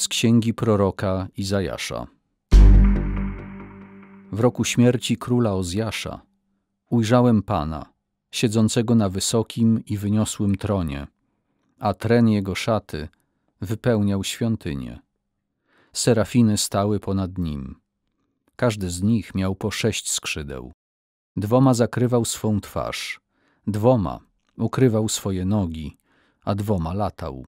z księgi proroka Izajasza. W roku śmierci króla Ozjasza ujrzałem Pana, siedzącego na wysokim i wyniosłym tronie, a tren jego szaty wypełniał świątynię. Serafiny stały ponad nim. Każdy z nich miał po sześć skrzydeł. Dwoma zakrywał swą twarz, dwoma ukrywał swoje nogi, a dwoma latał.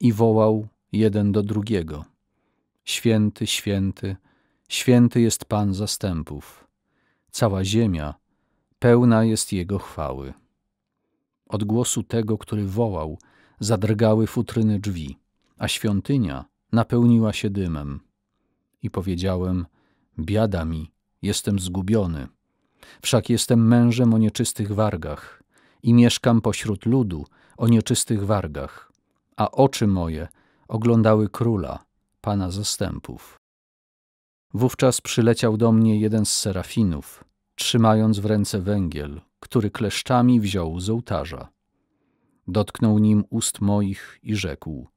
I wołał jeden do drugiego. Święty, święty, święty jest Pan zastępów. Cała ziemia pełna jest Jego chwały. Od głosu tego, który wołał, zadrgały futryny drzwi, a świątynia napełniła się dymem. I powiedziałem, biada mi, jestem zgubiony. Wszak jestem mężem o nieczystych wargach i mieszkam pośród ludu o nieczystych wargach, a oczy moje – oglądały króla, pana zastępów. Wówczas przyleciał do mnie jeden z serafinów, trzymając w ręce węgiel, który kleszczami wziął z ołtarza. Dotknął nim ust moich i rzekł: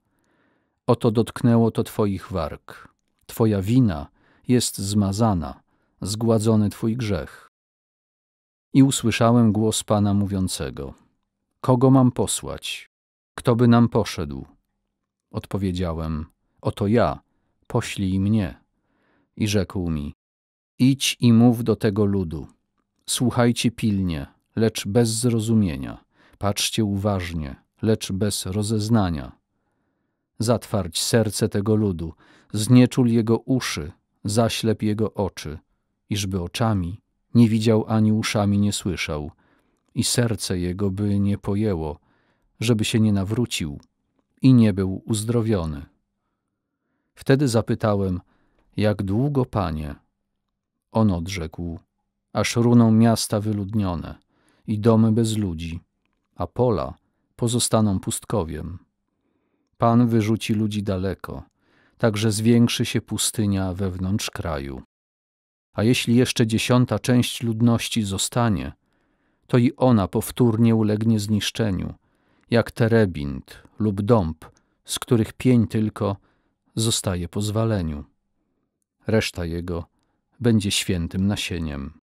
Oto dotknęło to twoich warg. Twoja wina jest zmazana, zgładzony twój grzech. I usłyszałem głos Pana mówiącego: Kogo mam posłać? Kto by nam poszedł? Odpowiedziałem: Oto ja, poślij mnie. I rzekł mi: Idź i mów do tego ludu. Słuchajcie pilnie, lecz bez zrozumienia. Patrzcie uważnie, lecz bez rozeznania. Zatwarć serce tego ludu, znieczul jego uszy, zaślep jego oczy, iżby oczami nie widział ani uszami nie słyszał, i serce jego by nie pojęło, żeby się nie nawrócił i nie był uzdrowiony. Wtedy zapytałem, jak długo, panie? On odrzekł, aż runą miasta wyludnione i domy bez ludzi, a pola pozostaną pustkowiem. Pan wyrzuci ludzi daleko, tak że zwiększy się pustynia wewnątrz kraju. A jeśli jeszcze dziesiąta część ludności zostanie, to i ona powtórnie ulegnie zniszczeniu, jak terebint lub dąb, z których pień tylko zostaje po zwaleniu. Reszta jego będzie świętym nasieniem.